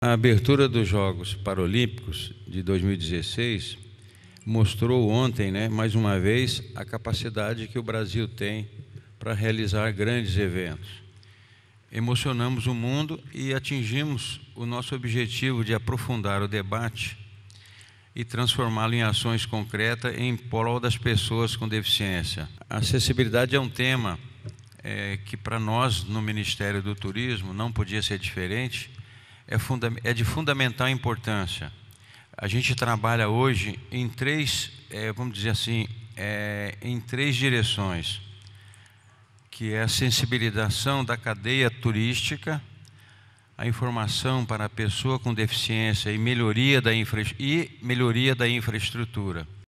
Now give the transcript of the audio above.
A abertura dos Jogos Paralímpicos de 2016 mostrou ontem, né, mais uma vez, a capacidade que o Brasil tem para realizar grandes eventos. Emocionamos o mundo e atingimos o nosso objetivo de aprofundar o debate e transformá-lo em ações concretas em prol das pessoas com deficiência. A acessibilidade é um tema é, que, para nós, no Ministério do Turismo, não podia ser diferente é, funda é de fundamental importância. A gente trabalha hoje em três, é, vamos dizer assim, é, em três direções, que é a sensibilização da cadeia turística, a informação para a pessoa com deficiência e melhoria da, infra e melhoria da infraestrutura.